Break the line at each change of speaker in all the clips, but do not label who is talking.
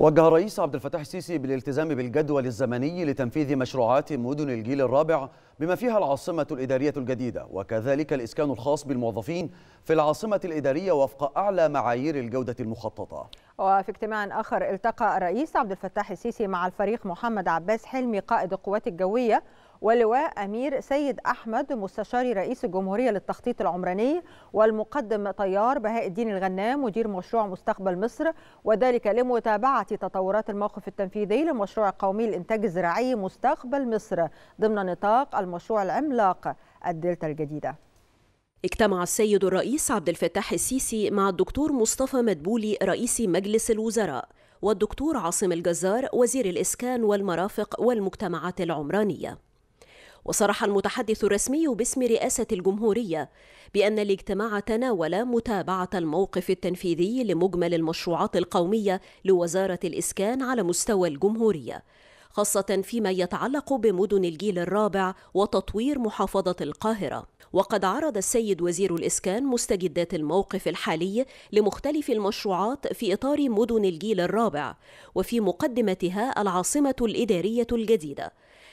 وجه الرئيس عبد الفتاح السيسي بالالتزام بالجدول الزمني لتنفيذ مشروعات مدن الجيل الرابع بما فيها العاصمة الإدارية الجديدة وكذلك الإسكان الخاص بالموظفين في العاصمة الإدارية وفق أعلى معايير الجودة المخططة وفي اجتماع آخر التقى الرئيس عبد الفتاح السيسي مع الفريق محمد عباس حلمي قائد القوات الجوية ولواء أمير سيد أحمد مستشاري رئيس الجمهورية للتخطيط العمراني والمقدم طيار بهاء الدين الغنام مدير مشروع مستقبل مصر وذلك لمتابعة تطورات الموقف التنفيذي لمشروع قومي الإنتاج الزراعي مستقبل مصر ضمن نطاق المشروع العملاق الدلتا الجديدة اجتمع السيد الرئيس عبد الفتاح السيسي مع الدكتور مصطفى مدبولي رئيس مجلس الوزراء والدكتور عاصم الجزار وزير الإسكان والمرافق والمجتمعات العمرانية وصرح المتحدث الرسمي باسم رئاسة الجمهورية بأن الاجتماع تناول متابعة الموقف التنفيذي لمجمل المشروعات القومية لوزارة الإسكان على مستوى الجمهورية خاصة فيما يتعلق بمدن الجيل الرابع وتطوير محافظة القاهرة وقد عرض السيد وزير الإسكان مستجدات الموقف الحالي لمختلف المشروعات في إطار مدن الجيل الرابع وفي مقدمتها العاصمة الإدارية الجديدة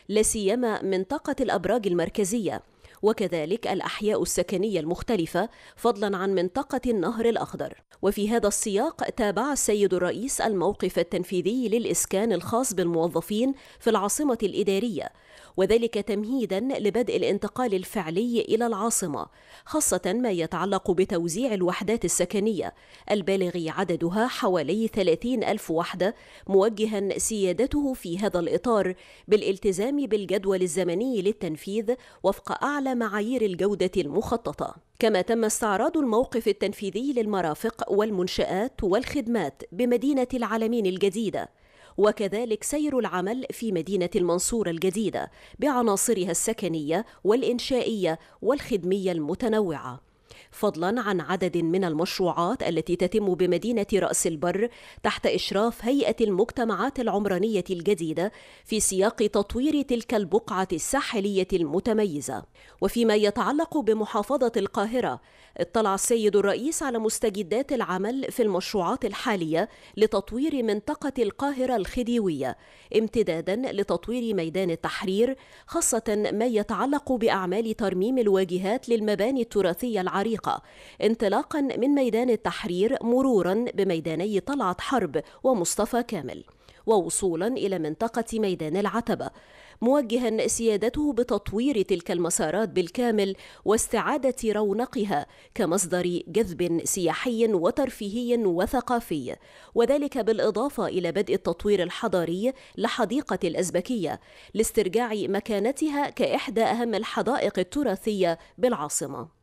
لاسيما منطقة الأبراج المركزية وكذلك الأحياء السكنية المختلفة فضلا عن منطقة النهر الأخضر وفي هذا السياق تابع السيد الرئيس الموقف التنفيذي للإسكان الخاص بالموظفين في العاصمة الإدارية وذلك تمهيدا لبدء الانتقال الفعلي إلى العاصمة خاصة ما يتعلق بتوزيع الوحدات السكنية البالغ عددها حوالي 30 ألف وحدة موجها سيادته في هذا الإطار بالالتزام بالجدول الزمني للتنفيذ وفق أعلى على معايير الجودة المخططة كما تم استعراض الموقف التنفيذي للمرافق والمنشآت والخدمات بمدينة العالمين الجديدة وكذلك سير العمل في مدينة المنصورة الجديدة بعناصرها السكنية والإنشائية والخدمية المتنوعة فضلا عن عدد من المشروعات التي تتم بمدينة رأس البر تحت إشراف هيئة المجتمعات العمرانية الجديدة في سياق تطوير تلك البقعة الساحلية المتميزة وفيما يتعلق بمحافظة القاهرة اطلع السيد الرئيس على مستجدات العمل في المشروعات الحالية لتطوير منطقة القاهرة الخديوية امتدادا لتطوير ميدان التحرير خاصة ما يتعلق بأعمال ترميم الواجهات للمباني التراثية العريقة الطريقة انطلاقا من ميدان التحرير مرورا بميداني طلعت حرب ومصطفى كامل ووصولا إلى منطقة ميدان العتبة موجها سيادته بتطوير تلك المسارات بالكامل واستعادة رونقها كمصدر جذب سياحي وترفيهي وثقافي وذلك بالإضافة إلى بدء التطوير الحضاري لحديقة الأزبكية لاسترجاع مكانتها كإحدى أهم الحدائق التراثية بالعاصمة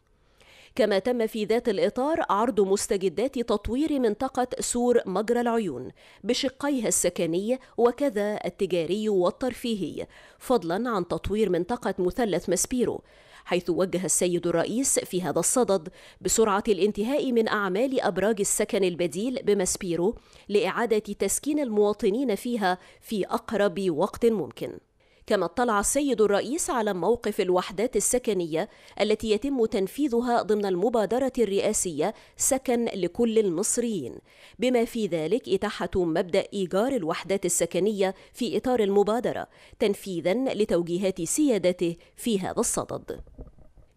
كما تم في ذات الإطار عرض مستجدات تطوير منطقة سور مجرى العيون بشقيها السكني وكذا التجاري والترفيهي فضلا عن تطوير منطقة مثلث مسبيرو حيث وجه السيد الرئيس في هذا الصدد بسرعة الانتهاء من أعمال أبراج السكن البديل بمسبيرو لإعادة تسكين المواطنين فيها في أقرب وقت ممكن كما اطلع السيد الرئيس على موقف الوحدات السكنية التي يتم تنفيذها ضمن المبادرة الرئاسية سكن لكل المصريين بما في ذلك إتاحة مبدأ إيجار الوحدات السكنية في إطار المبادرة تنفيذا لتوجيهات سيادته في هذا الصدد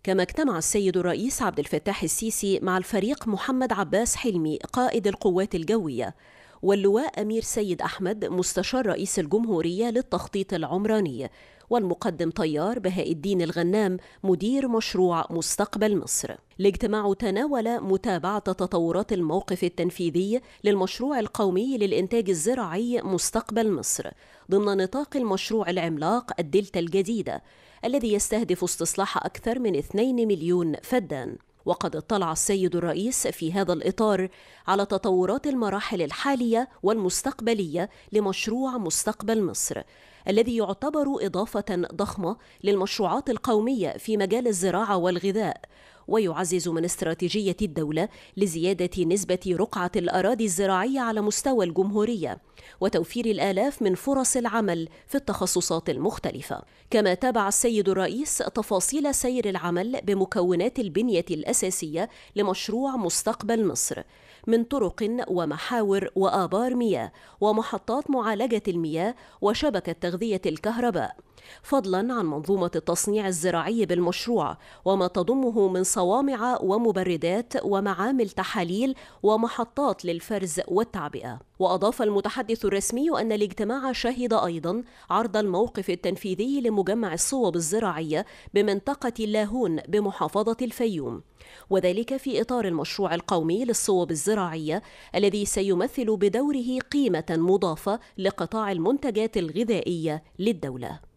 كما اجتمع السيد الرئيس عبد الفتاح السيسي مع الفريق محمد عباس حلمي قائد القوات الجويه واللواء أمير سيد أحمد مستشار رئيس الجمهورية للتخطيط العمراني والمقدم طيار بهاء الدين الغنام مدير مشروع مستقبل مصر الاجتماع تناول متابعة تطورات الموقف التنفيذي للمشروع القومي للإنتاج الزراعي مستقبل مصر ضمن نطاق المشروع العملاق الدلتا الجديدة الذي يستهدف استصلاح أكثر من 2 مليون فدان وقد اطلع السيد الرئيس في هذا الإطار على تطورات المراحل الحالية والمستقبلية لمشروع مستقبل مصر الذي يعتبر إضافة ضخمة للمشروعات القومية في مجال الزراعة والغذاء ويعزز من استراتيجية الدولة لزيادة نسبة رقعة الأراضي الزراعية على مستوى الجمهورية وتوفير الآلاف من فرص العمل في التخصصات المختلفة كما تابع السيد الرئيس تفاصيل سير العمل بمكونات البنية الأساسية لمشروع مستقبل مصر من طرق ومحاور وآبار مياه ومحطات معالجة المياه وشبكة تغذية الكهرباء فضلا عن منظومة التصنيع الزراعي بالمشروع وما تضمه من صوامع ومبردات ومعامل تحاليل ومحطات للفرز والتعبئة وأضاف المتحدث الرسمي أن الاجتماع شهد أيضا عرض الموقف التنفيذي لمجمع الصوب الزراعية بمنطقة اللاهون بمحافظة الفيوم وذلك في إطار المشروع القومي للصوب الزراعية الذي سيمثل بدوره قيمة مضافة لقطاع المنتجات الغذائية للدولة